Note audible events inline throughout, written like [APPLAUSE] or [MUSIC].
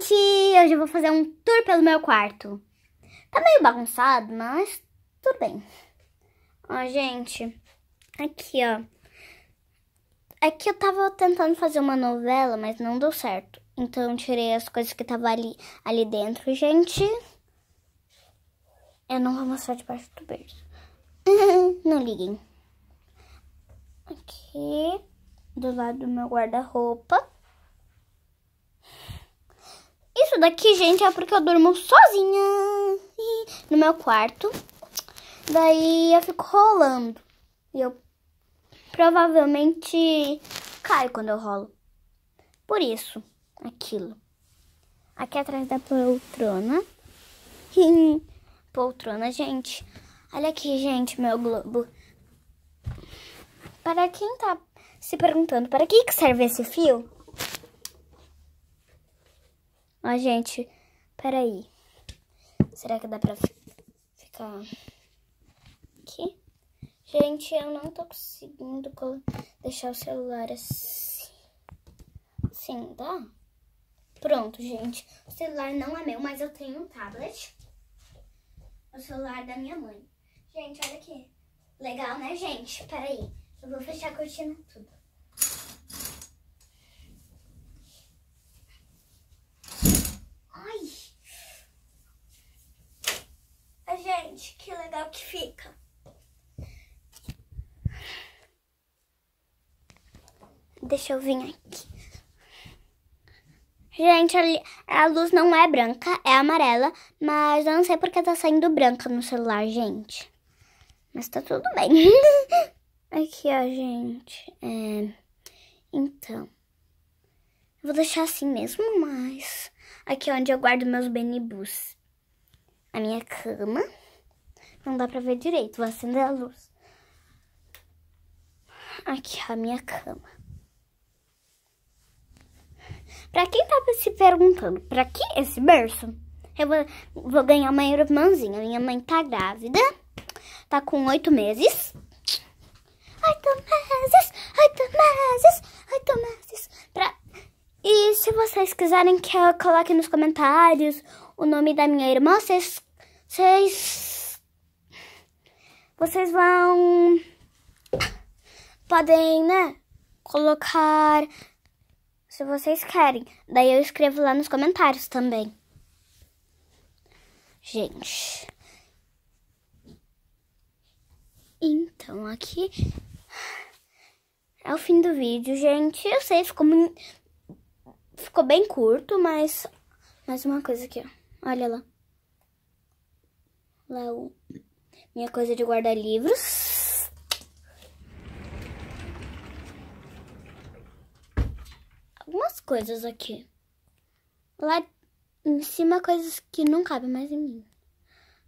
gente! Hoje eu vou fazer um tour pelo meu quarto. Tá meio bagunçado, mas tudo bem. Ó, gente, aqui, ó. Aqui eu tava tentando fazer uma novela, mas não deu certo. Então eu tirei as coisas que tava ali, ali dentro, gente. Eu não vou mostrar debaixo do berço. [LAUGHS] não liguem. Aqui, do lado do meu guarda-roupa isso daqui, gente, é porque eu durmo sozinha no meu quarto. Daí eu fico rolando. E eu provavelmente caio quando eu rolo. Por isso, aquilo. Aqui atrás da poltrona. [LAUGHS] Hum, poltrona, gente. Olha aqui, gente, meu globo. Para quem tá se perguntando para que, que serve esse fio, mas, ah, gente, peraí. Será que dá pra ficar aqui? Gente, eu não tô conseguindo deixar o celular assim. Sim, dá? Pronto, gente. O celular não é meu, mas eu tenho um tablet. O celular da minha mãe. Gente, olha aqui. Legal, né, gente? Peraí. Eu vou fechar a cortina tudo. gente, que legal que fica. Deixa eu vir aqui. Gente, a, luz não é branca, é amarela, mas eu não sei porque tá saindo branca no celular, gente. Mas tá tudo bem. [LAUGHS] aqui, ó, gente. É... Então. Vou deixar assim mesmo, mas... Aqui é onde eu guardo meus benibus. A minha cama. Não dá pra ver direito, vou acender a luz. Aqui a minha cama. Pra quem tá se perguntando, pra que esse berço? Eu vou, vou ganhar uma irmãzinha. Minha mãe tá grávida. Tá com oito meses. Oito meses, oito meses, oito meses. Pra... E se vocês quiserem que eu coloque nos comentários o nome da minha irmã, vocês... Vocês vocês vão. Podem, né? Colocar. Se vocês querem. Daí eu escrevo lá nos comentários também. Gente. Então, aqui é o fim do vídeo, gente. Eu sei, ficou muito... Ficou bem curto, mas... Mais uma coisa aqui, ó. Olha lá. Léo minha coisa de guarda-livros. Algumas coisas aqui. Lá em cima, coisas que não cabem mais em mim.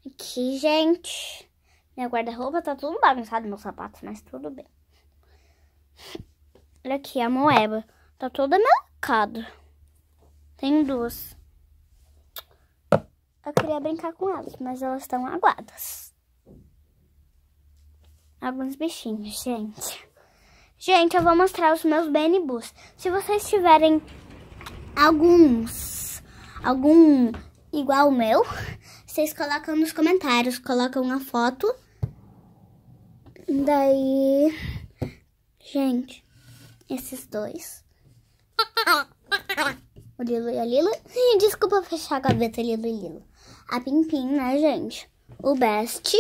Aqui, gente. Minha guarda-roupa tá tudo bagunçado, meus sapatos, mas tudo bem. Olha aqui, a moeba. Tá toda marcada. Tem duas. Eu queria brincar com elas, mas elas estão aguadas alguns bichinhos, gente. Gente, eu vou mostrar os meus Bus Se vocês tiverem alguns, algum igual o meu, vocês colocam nos comentários, colocam a foto. Daí, gente, esses dois. O Lilo e a Lilo. Desculpa fechar a gaveta Lilo e Lilo. A Pimpim, né, gente? O Best.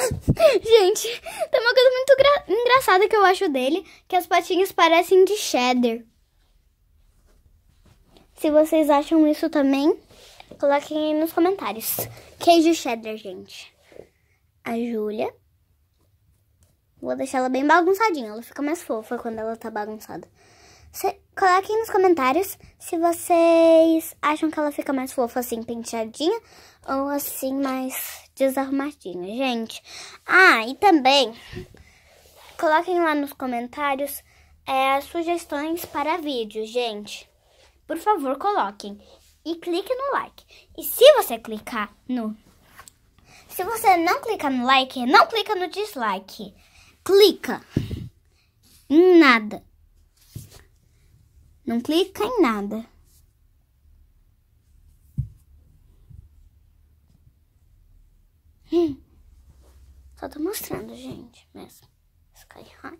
Gente, tem uma coisa muito engraçada que eu acho dele, que as patinhas parecem de cheddar. Se vocês acham isso também, coloquem aí nos comentários. Queijo cheddar, gente. A Júlia. Vou deixar ela bem bagunçadinha. Ela fica mais fofa quando ela tá bagunçada. Se, coloquem nos comentários se vocês acham que ela fica mais fofa assim, penteadinha, ou assim, mais desarrumadinha, gente. Ah, e também, coloquem lá nos comentários é, sugestões para vídeos, gente. Por favor, coloquem. E clique no like. E se você clicar no... Se você não clicar no like, não clica no dislike. Clica. Nada. Não clica em nada. Hum. Só tô mostrando, gente, mesmo. Sky High.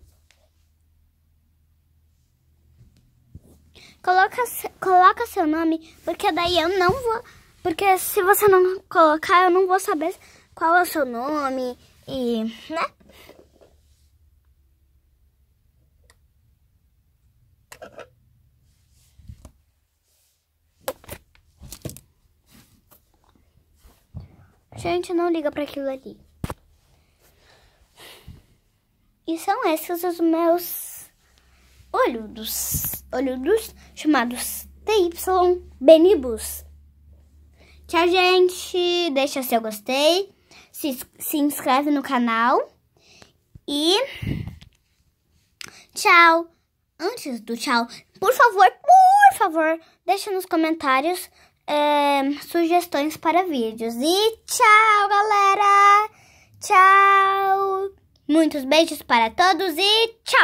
Coloca, coloca seu nome, porque daí eu não vou... Porque se você não colocar, eu não vou saber qual é o seu nome e... né? gente não liga para aquilo ali. E são esses os meus olhudos, olhudos chamados TY Benibus. Tchau, gente. Deixa seu gostei, se, se inscreve no canal e tchau. Antes do tchau, por favor, por favor, deixa nos comentários é, sugestões para vídeos. E tchau, galera! Tchau! Muitos beijos para todos e tchau!